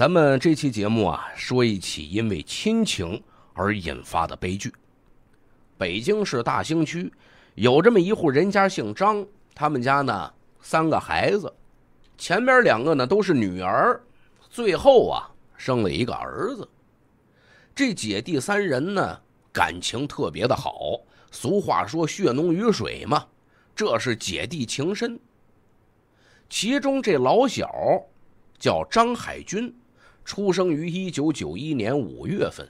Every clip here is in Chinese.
咱们这期节目啊，说一起因为亲情而引发的悲剧。北京市大兴区有这么一户人家，姓张，他们家呢三个孩子，前边两个呢都是女儿，最后啊生了一个儿子。这姐弟三人呢感情特别的好，俗话说血浓于水嘛，这是姐弟情深。其中这老小叫张海军。出生于一九九一年五月份，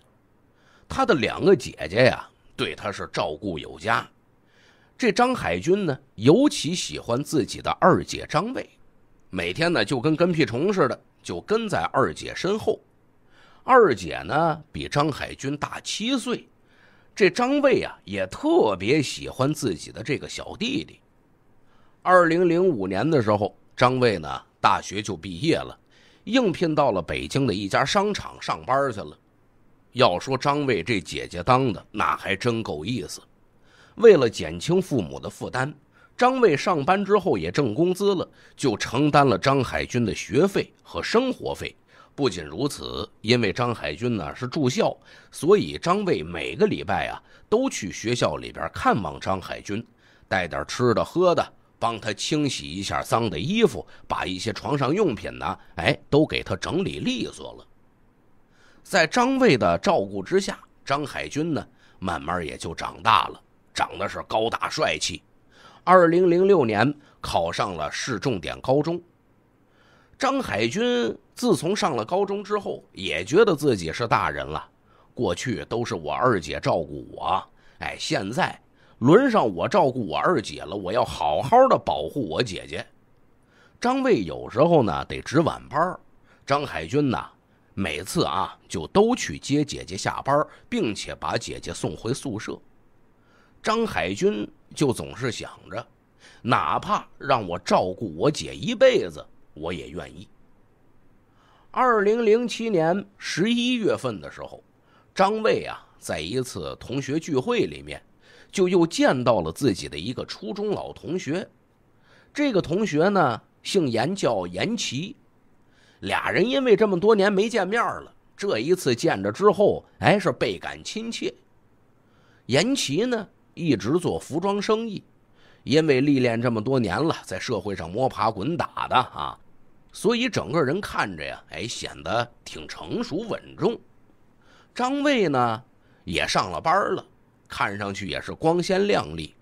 他的两个姐姐呀，对他是照顾有加。这张海军呢，尤其喜欢自己的二姐张卫，每天呢就跟跟屁虫似的，就跟在二姐身后。二姐呢比张海军大七岁，这张卫啊也特别喜欢自己的这个小弟弟。二零零五年的时候，张卫呢大学就毕业了。应聘到了北京的一家商场上班去了。要说张卫这姐姐当的，那还真够意思。为了减轻父母的负担，张卫上班之后也挣工资了，就承担了张海军的学费和生活费。不仅如此，因为张海军呢是住校，所以张卫每个礼拜啊都去学校里边看望张海军，带点吃的喝的。帮他清洗一下脏的衣服，把一些床上用品呢，哎，都给他整理利索了。在张卫的照顾之下，张海军呢，慢慢也就长大了，长得是高大帅气。二零零六年考上了市重点高中。张海军自从上了高中之后，也觉得自己是大人了。过去都是我二姐照顾我，哎，现在。轮上我照顾我二姐了，我要好好的保护我姐姐。张卫有时候呢得值晚班，张海军呢每次啊就都去接姐姐下班，并且把姐姐送回宿舍。张海军就总是想着，哪怕让我照顾我姐一辈子，我也愿意。二零零七年十一月份的时候，张卫啊在一次同学聚会里面。就又见到了自己的一个初中老同学，这个同学呢姓严，叫严琦，俩人因为这么多年没见面了，这一次见着之后，哎，是倍感亲切。严琦呢一直做服装生意，因为历练这么多年了，在社会上摸爬滚打的啊，所以整个人看着呀，哎，显得挺成熟稳重。张卫呢也上了班了。看上去也是光鲜亮丽，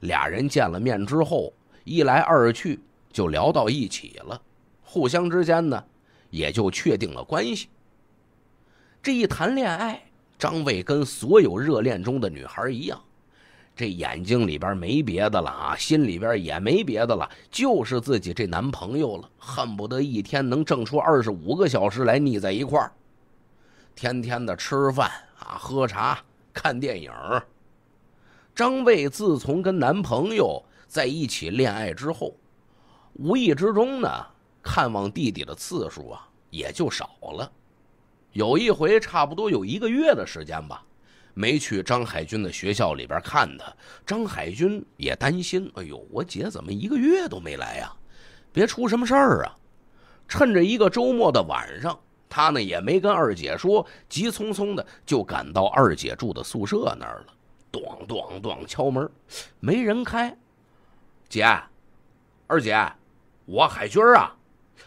俩人见了面之后，一来二去就聊到一起了，互相之间呢，也就确定了关系。这一谈恋爱，张卫跟所有热恋中的女孩一样，这眼睛里边没别的了啊，心里边也没别的了，就是自己这男朋友了，恨不得一天能挣出二十五个小时来腻在一块儿，天天的吃饭啊，喝茶。看电影张卫自从跟男朋友在一起恋爱之后，无意之中呢，看望弟弟的次数啊也就少了。有一回，差不多有一个月的时间吧，没去张海军的学校里边看他。张海军也担心：“哎呦，我姐怎么一个月都没来呀？别出什么事儿啊！”趁着一个周末的晚上。他呢也没跟二姐说，急匆匆的就赶到二姐住的宿舍那儿了，咚咚咚敲门，没人开。姐，二姐，我海军儿啊，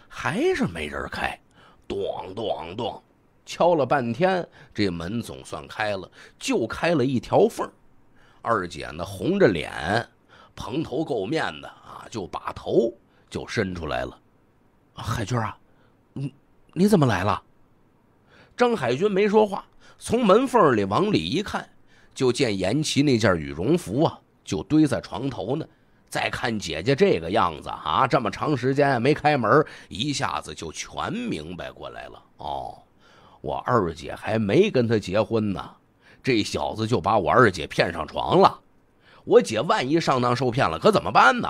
还是没人开。咚咚咚，敲了半天，这门总算开了，就开了一条缝。二姐呢红着脸，蓬头垢面的啊，就把头就伸出来了。海军儿啊，嗯。你怎么来了？张海军没说话，从门缝里往里一看，就见严琦那件羽绒服啊，就堆在床头呢。再看姐姐这个样子啊，这么长时间没开门，一下子就全明白过来了。哦，我二姐还没跟他结婚呢，这小子就把我二姐骗上床了。我姐万一上当受骗了，可怎么办呢？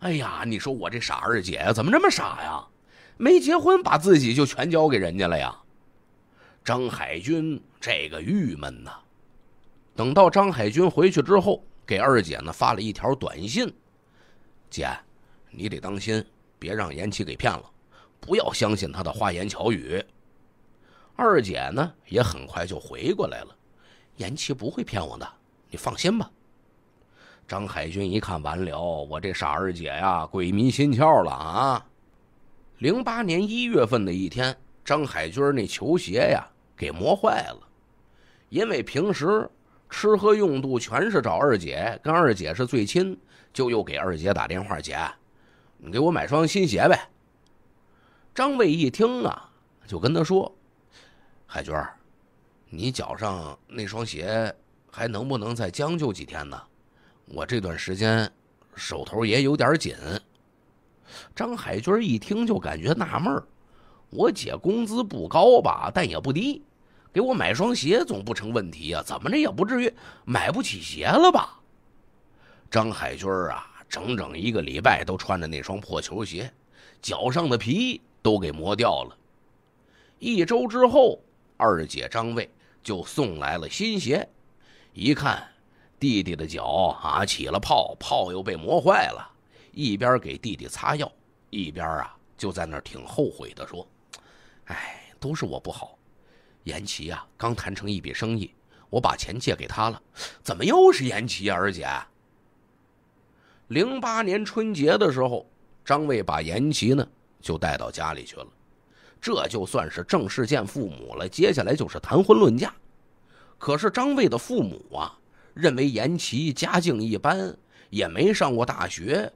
哎呀，你说我这傻二姐怎么这么傻呀？没结婚，把自己就全交给人家了呀！张海军这个郁闷呐。等到张海军回去之后，给二姐呢发了一条短信：“姐，你得当心，别让严琦给骗了，不要相信他的花言巧语。”二姐呢也很快就回过来了：“严琦不会骗我的，你放心吧。”张海军一看完了，我这傻二姐呀，鬼迷心窍了啊！零八年一月份的一天，张海军那球鞋呀给磨坏了，因为平时吃喝用度全是找二姐，跟二姐是最亲，就又给二姐打电话：“姐，你给我买双新鞋呗。”张卫一听啊，就跟他说：“海军，你脚上那双鞋还能不能再将就几天呢？我这段时间手头也有点紧。”张海军一听就感觉纳闷儿，我姐工资不高吧，但也不低，给我买双鞋总不成问题呀，怎么着也不至于买不起鞋了吧？张海军啊，整整一个礼拜都穿着那双破球鞋，脚上的皮都给磨掉了。一周之后，二姐张卫就送来了新鞋，一看，弟弟的脚啊起了泡，泡又被磨坏了。一边给弟弟擦药，一边啊就在那儿挺后悔的说：“哎，都是我不好。”严琦啊，刚谈成一笔生意，我把钱借给他了，怎么又是严琦二姐？零八年春节的时候，张卫把严琦呢就带到家里去了，这就算是正式见父母了。接下来就是谈婚论嫁，可是张卫的父母啊，认为严琦家境一般，也没上过大学。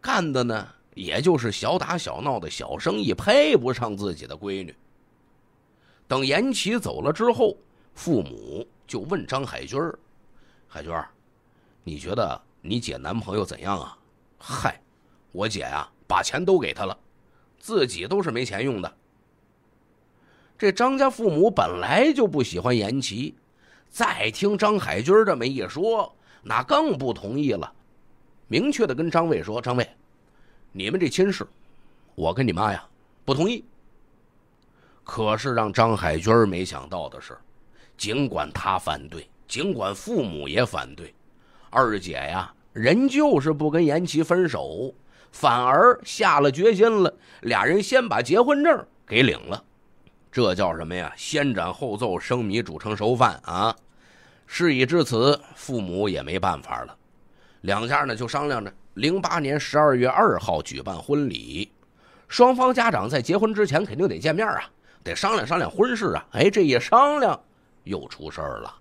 干的呢，也就是小打小闹的小生意，配不上自己的闺女。等严琦走了之后，父母就问张海军儿：“海军儿，你觉得你姐男朋友怎样啊？”“嗨，我姐啊，把钱都给他了，自己都是没钱用的。”这张家父母本来就不喜欢严琦，再听张海军这么一说，那更不同意了。明确的跟张卫说：“张卫，你们这亲事，我跟你妈呀不同意。”可是让张海军儿没想到的是，尽管他反对，尽管父母也反对，二姐呀人就是不跟严琦分手，反而下了决心了。俩人先把结婚证给领了，这叫什么呀？先斩后奏，生米煮成熟饭啊！事已至此，父母也没办法了。两家呢就商量着，零八年十二月二号举办婚礼。双方家长在结婚之前肯定得见面啊，得商量商量婚事啊。哎，这一商量，又出事儿了。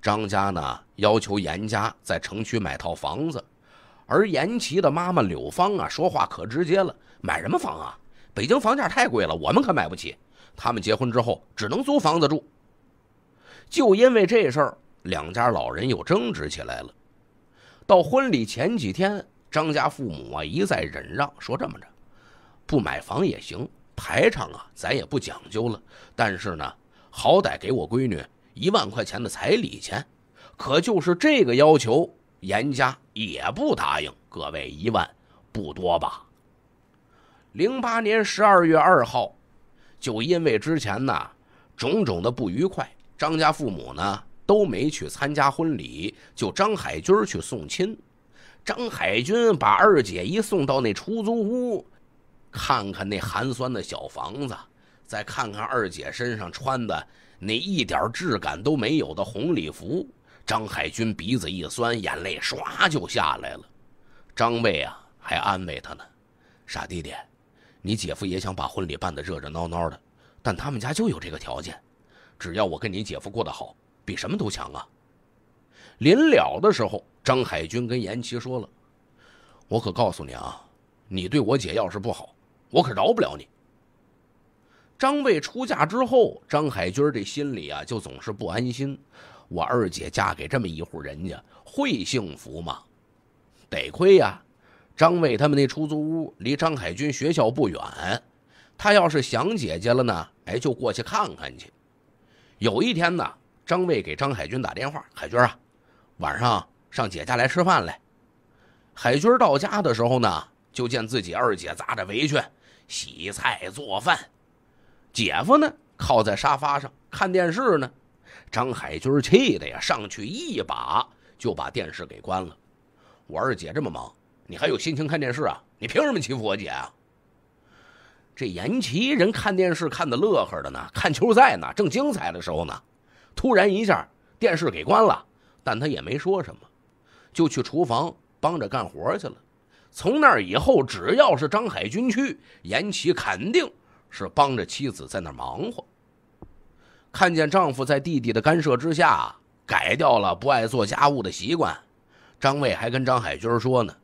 张家呢要求严家在城区买套房子，而严琦的妈妈柳芳啊说话可直接了：“买什么房啊？北京房价太贵了，我们可买不起。他们结婚之后只能租房子住。”就因为这事儿，两家老人又争执起来了。到婚礼前几天，张家父母啊一再忍让，说这么着，不买房也行，排场啊咱也不讲究了。但是呢，好歹给我闺女一万块钱的彩礼钱，可就是这个要求严家也不答应。各位一万不多吧？零八年十二月二号，就因为之前呢种种的不愉快，张家父母呢。都没去参加婚礼，就张海军去送亲。张海军把二姐一送到那出租屋，看看那寒酸的小房子，再看看二姐身上穿的那一点质感都没有的红礼服，张海军鼻子一酸，眼泪唰就下来了。张妹啊，还安慰他呢：“傻弟弟，你姐夫也想把婚礼办得热热闹闹的，但他们家就有这个条件。只要我跟你姐夫过得好。”比什么都强啊！临了的时候，张海军跟严琦说了：“我可告诉你啊，你对我姐要是不好，我可饶不了你。”张卫出嫁之后，张海军这心里啊就总是不安心。我二姐嫁给这么一户人家，会幸福吗？得亏呀，张卫他们那出租屋离张海军学校不远，他要是想姐姐了呢，哎，就过去看看去。有一天呢。张卫给张海军打电话：“海军啊，晚上上姐家来吃饭来。”海军到家的时候呢，就见自己二姐扎着围裙洗菜做饭，姐夫呢靠在沙发上看电视呢。张海军气的呀，上去一把就把电视给关了：“我二姐这么忙，你还有心情看电视啊？你凭什么欺负我姐啊？”这延琪人看电视看的乐呵的呢，看球赛呢，正精彩的时候呢。突然一下，电视给关了，但他也没说什么，就去厨房帮着干活去了。从那以后，只要是张海军去，严琦肯定是帮着妻子在那忙活。看见丈夫在弟弟的干涉之下改掉了不爱做家务的习惯，张卫还跟张海军说呢：“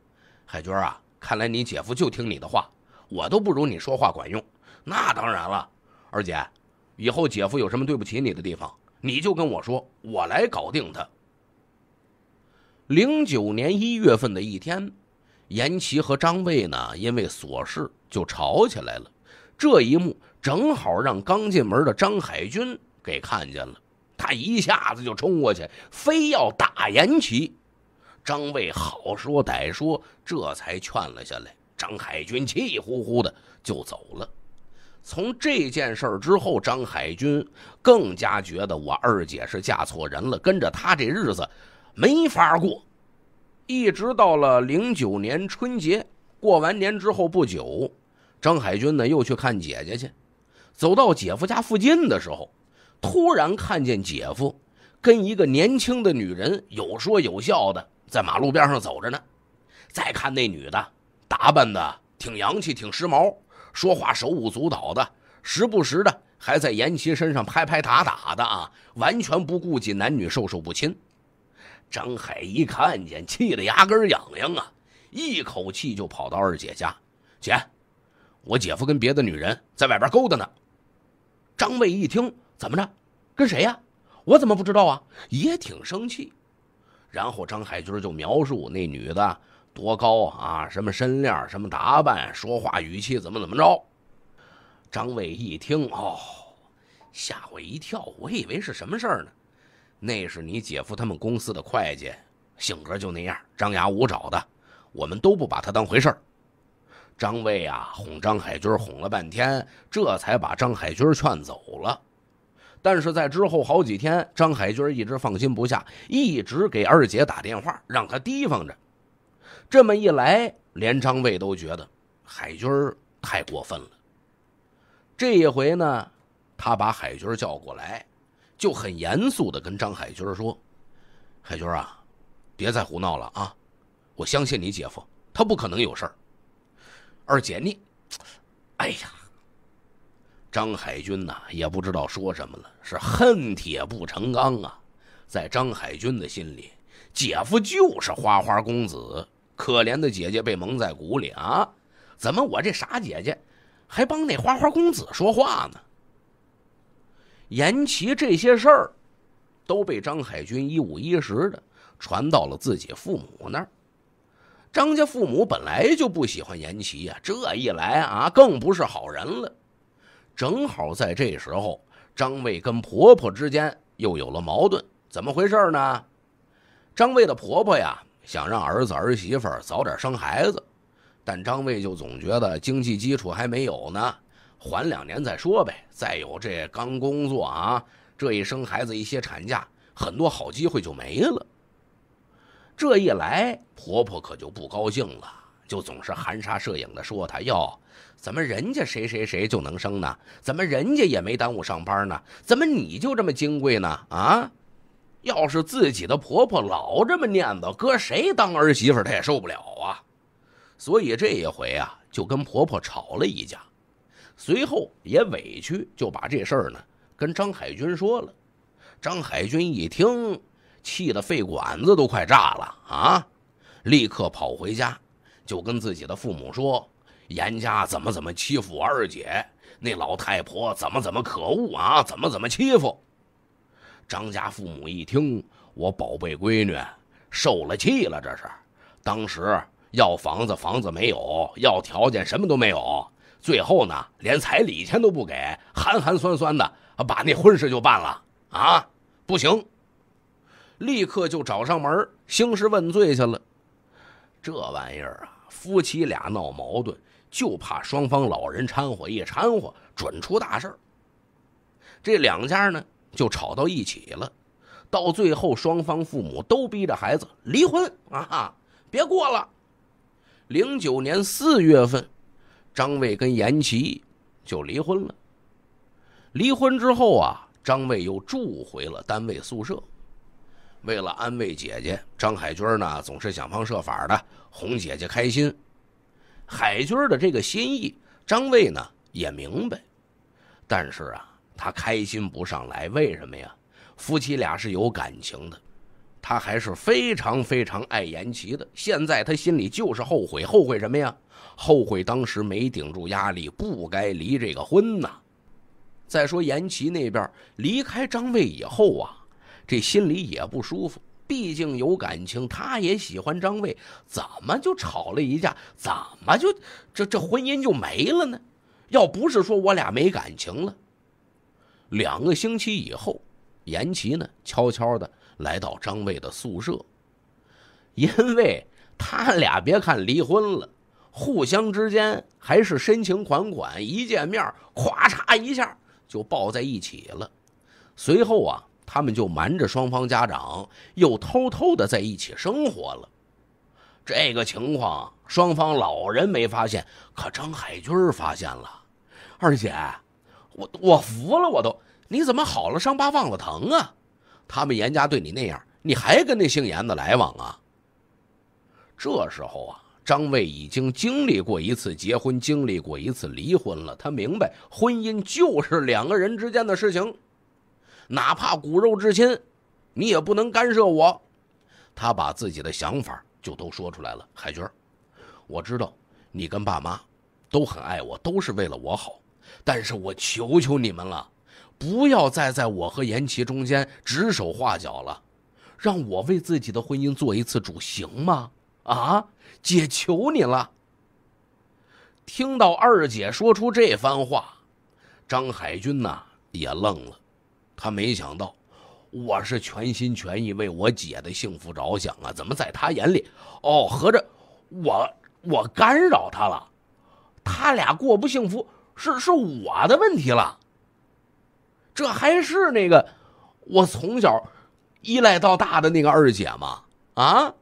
海军啊，看来你姐夫就听你的话，我都不如你说话管用。”“那当然了，二姐，以后姐夫有什么对不起你的地方。”你就跟我说，我来搞定他。零九年一月份的一天，严琦和张卫呢因为琐事就吵起来了，这一幕正好让刚进门的张海军给看见了，他一下子就冲过去，非要打严琦。张卫好说歹说，这才劝了下来。张海军气呼呼的就走了。从这件事儿之后，张海军更加觉得我二姐是嫁错人了，跟着他这日子没法过。一直到了零九年春节，过完年之后不久，张海军呢又去看姐姐去。走到姐夫家附近的时候，突然看见姐夫跟一个年轻的女人有说有笑的在马路边上走着呢。再看那女的，打扮的挺洋气，挺时髦。说话手舞足蹈的，时不时的还在严琦身上拍拍打打的啊，完全不顾及男女授受不亲。张海一看见，气得牙根痒痒啊，一口气就跑到二姐家：“姐，我姐夫跟别的女人在外边勾搭呢。”张卫一听，怎么着，跟谁呀？我怎么不知道啊？也挺生气。然后张海军就描述那女的。多高啊！什么身量，什么打扮，说话语气怎么怎么着？张卫一听，哦，吓我一跳，我以为是什么事儿呢。那是你姐夫他们公司的会计，性格就那样，张牙舞爪的，我们都不把他当回事儿。张卫啊，哄张海军哄了半天，这才把张海军劝走了。但是在之后好几天，张海军一直放心不下，一直给二姐打电话，让她提防着。这么一来，连张卫都觉得海军太过分了。这一回呢，他把海军叫过来，就很严肃的跟张海军说：“海军啊，别再胡闹了啊！我相信你姐夫，他不可能有事儿。”二姐你，哎呀，张海军呐，也不知道说什么了，是恨铁不成钢啊。在张海军的心里，姐夫就是花花公子。可怜的姐姐被蒙在鼓里啊！怎么我这傻姐姐还帮那花花公子说话呢？言琦这些事儿都被张海军一五一十的传到了自己父母那儿。张家父母本来就不喜欢言琦呀，这一来啊，更不是好人了。正好在这时候，张卫跟婆婆之间又有了矛盾。怎么回事呢？张卫的婆婆呀。想让儿子儿媳妇早点生孩子，但张卫就总觉得经济基础还没有呢，缓两年再说呗。再有这刚工作啊，这一生孩子，一些产假，很多好机会就没了。这一来，婆婆可就不高兴了，就总是含沙射影的说他要怎么人家谁谁谁就能生呢？怎么人家也没耽误上班呢？怎么你就这么金贵呢？啊？要是自己的婆婆老这么念叨，搁谁当儿媳妇她也受不了啊。所以这一回啊，就跟婆婆吵了一架，随后也委屈就把这事儿呢跟张海军说了。张海军一听，气得肺管子都快炸了啊！立刻跑回家，就跟自己的父母说：“严家怎么怎么欺负我二姐，那老太婆怎么怎么可恶啊，怎么怎么欺负。”张家父母一听，我宝贝闺女受了气了，这是。当时要房子，房子没有；要条件，什么都没有。最后呢，连彩礼钱都不给，寒寒酸酸的，把那婚事就办了啊！不行，立刻就找上门兴师问罪去了。这玩意儿啊，夫妻俩闹矛盾，就怕双方老人掺和，一掺和准出大事。这两家呢？就吵到一起了，到最后双方父母都逼着孩子离婚啊，别过了。零九年四月份，张卫跟严琦就离婚了。离婚之后啊，张卫又住回了单位宿舍。为了安慰姐姐，张海军呢总是想方设法的哄姐姐开心。海军的这个心意，张卫呢也明白，但是啊。他开心不上来，为什么呀？夫妻俩是有感情的，他还是非常非常爱严琦的。现在他心里就是后悔，后悔什么呀？后悔当时没顶住压力，不该离这个婚呢。再说严琦那边离开张卫以后啊，这心里也不舒服，毕竟有感情，他也喜欢张卫，怎么就吵了一架，怎么就这这婚姻就没了呢？要不是说我俩没感情了。两个星期以后，严琦呢悄悄的来到张卫的宿舍，因为他俩别看离婚了，互相之间还是深情款款，一见面咵嚓一下就抱在一起了。随后啊，他们就瞒着双方家长，又偷偷的在一起生活了。这个情况双方老人没发现，可张海军发现了。二姐，我我服了，我都。你怎么好了伤疤忘了疼啊？他们严家对你那样，你还跟那姓严的来往啊？这时候啊，张卫已经经历过一次结婚，经历过一次离婚了。他明白，婚姻就是两个人之间的事情，哪怕骨肉至亲，你也不能干涉我。他把自己的想法就都说出来了。海军，我知道你跟爸妈都很爱我，都是为了我好，但是我求求你们了。不要再在我和严琦中间指手画脚了，让我为自己的婚姻做一次主，行吗？啊，姐，求你了。听到二姐说出这番话，张海军呐也愣了，他没想到，我是全心全意为我姐的幸福着想啊，怎么在他眼里，哦，合着我我干扰他了，他俩过不幸福是是我的问题了。这还是那个我从小依赖到大的那个二姐吗？啊，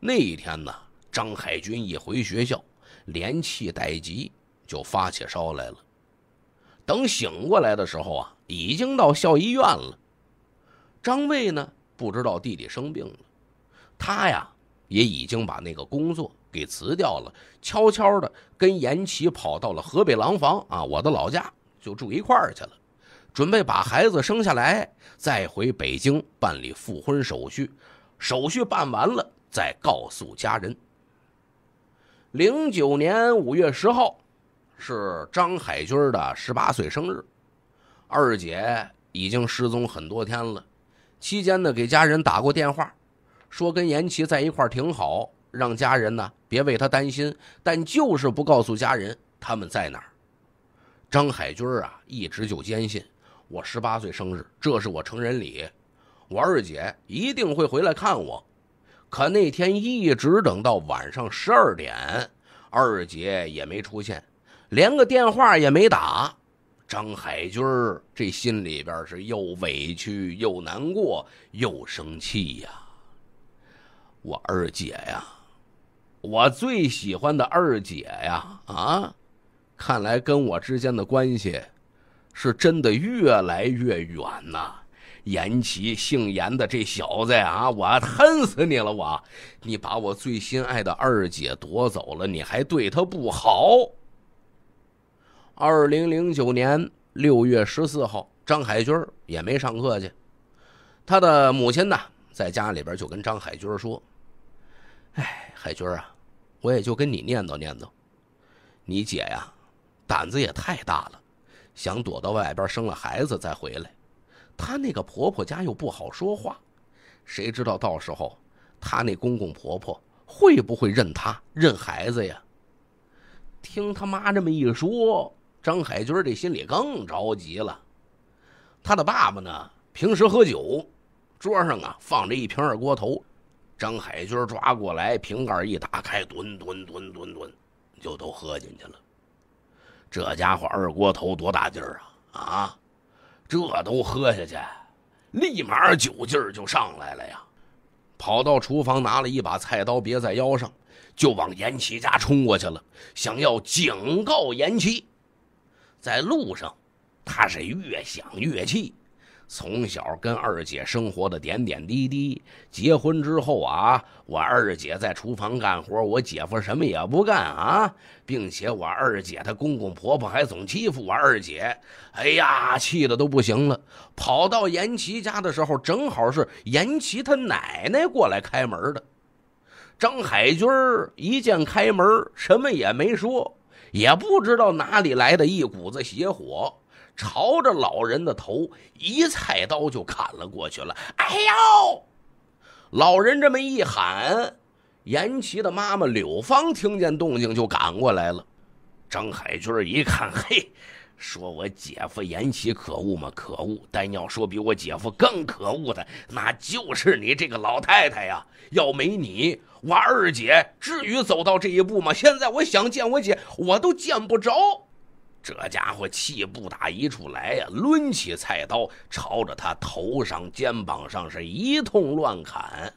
那一天呢，张海军一回学校，连气带急就发起烧来了。等醒过来的时候啊，已经到校医院了。张卫呢，不知道弟弟生病了，他呀也已经把那个工作给辞掉了，悄悄的跟严琦跑到了河北廊坊啊，我的老家，就住一块儿去了。准备把孩子生下来，再回北京办理复婚手续，手续办完了再告诉家人。零九年五月十号，是张海军的十八岁生日，二姐已经失踪很多天了，期间呢给家人打过电话，说跟严琦在一块挺好，让家人呢别为他担心，但就是不告诉家人他们在哪儿。张海军啊，一直就坚信。我十八岁生日，这是我成人礼，我二姐一定会回来看我。可那天一直等到晚上十二点，二姐也没出现，连个电话也没打。张海军这心里边是又委屈又难过又生气呀！我二姐呀，我最喜欢的二姐呀啊！看来跟我之间的关系……是真的越来越远呐！严琦，姓严的这小子啊，我恨死你了！我，你把我最心爱的二姐夺走了，你还对她不好。二零零九年六月十四号，张海军也没上课去，他的母亲呢，在家里边就跟张海军说：“哎，海军啊，我也就跟你念叨念叨，你姐呀，胆子也太大了。”想躲到外边生了孩子再回来，她那个婆婆家又不好说话，谁知道到时候她那公公婆婆会不会认她认孩子呀？听他妈这么一说，张海军这心里更着急了。他的爸爸呢，平时喝酒，桌上啊放着一瓶二锅头，张海军抓过来，瓶盖一打开，吨吨吨吨吨，就都喝进去了。这家伙二锅头多大劲儿啊啊！这都喝下去，立马酒劲儿就上来了呀！跑到厨房拿了一把菜刀别在腰上，就往严琦家冲过去了，想要警告严琦。在路上，他是越想越气。从小跟二姐生活的点点滴滴，结婚之后啊，我二姐在厨房干活，我姐夫什么也不干啊，并且我二姐她公公婆婆还总欺负我二姐，哎呀，气的都不行了。跑到严琦家的时候，正好是严琦他奶奶过来开门的。张海军一见开门，什么也没说，也不知道哪里来的一股子邪火。朝着老人的头一菜刀就砍了过去了。哎呦！老人这么一喊，严琦的妈妈柳芳听见动静就赶过来了。张海军一看，嘿，说我姐夫严琦可恶吗？可恶！但要说比我姐夫更可恶的，那就是你这个老太太呀！要没你，我二姐至于走到这一步吗？现在我想见我姐，我都见不着。这家伙气不打一处来呀，抡起菜刀，朝着他头上、肩膀上是一通乱砍。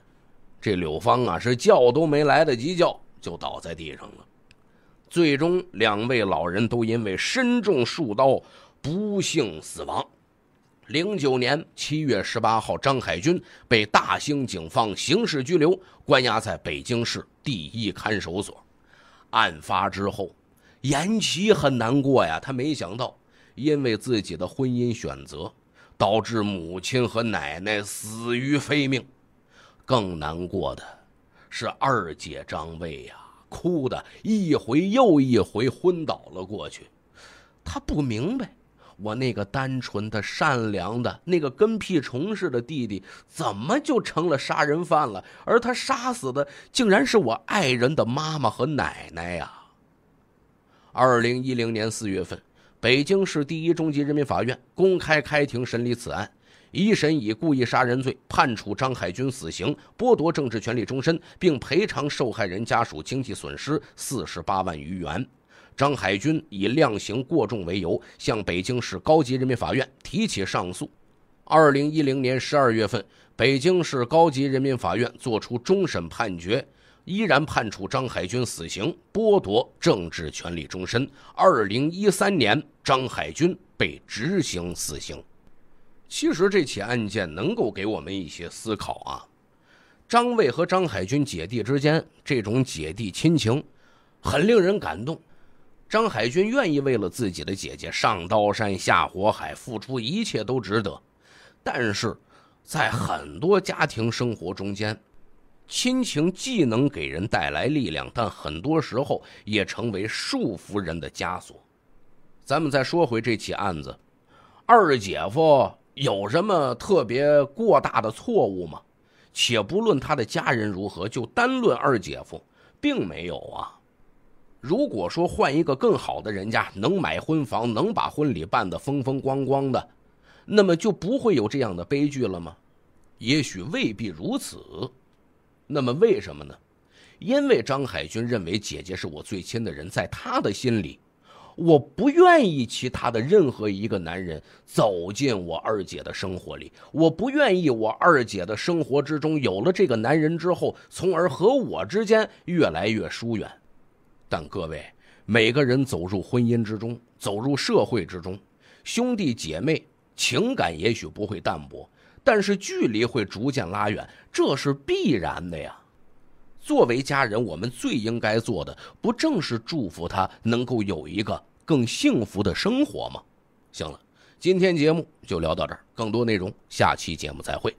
这柳芳啊，是叫都没来得及叫，就倒在地上了。最终，两位老人都因为身中数刀，不幸死亡。零九年七月十八号，张海军被大兴警方刑事拘留，关押在北京市第一看守所。案发之后。严琦很难过呀，他没想到，因为自己的婚姻选择，导致母亲和奶奶死于非命。更难过的是，二姐张卫呀，哭的一回又一回，昏倒了过去。他不明白，我那个单纯的、善良的那个跟屁虫似的弟弟，怎么就成了杀人犯了？而他杀死的，竟然是我爱人的妈妈和奶奶呀！二零一零年四月份，北京市第一中级人民法院公开开庭审理此案，一审以故意杀人罪判处张海军死刑，剥夺政治权利终身，并赔偿受害人家属经济损失四十八万余元。张海军以量刑过重为由，向北京市高级人民法院提起上诉。二零一零年十二月份，北京市高级人民法院作出终审判决。依然判处张海军死刑，剥夺政治权利终身。二零一三年，张海军被执行死刑。其实这起案件能够给我们一些思考啊。张卫和张海军姐弟之间这种姐弟亲情，很令人感动。张海军愿意为了自己的姐姐上刀山下火海，付出一切都值得。但是，在很多家庭生活中间。亲情既能给人带来力量，但很多时候也成为束缚人的枷锁。咱们再说回这起案子，二姐夫有什么特别过大的错误吗？且不论他的家人如何，就单论二姐夫，并没有啊。如果说换一个更好的人家，能买婚房，能把婚礼办得风风光光的，那么就不会有这样的悲剧了吗？也许未必如此。那么为什么呢？因为张海军认为姐姐是我最亲的人，在他的心里，我不愿意其他的任何一个男人走进我二姐的生活里，我不愿意我二姐的生活之中有了这个男人之后，从而和我之间越来越疏远。但各位，每个人走入婚姻之中，走入社会之中，兄弟姐妹情感也许不会淡薄。但是距离会逐渐拉远，这是必然的呀。作为家人，我们最应该做的，不正是祝福他能够有一个更幸福的生活吗？行了，今天节目就聊到这儿，更多内容下期节目再会。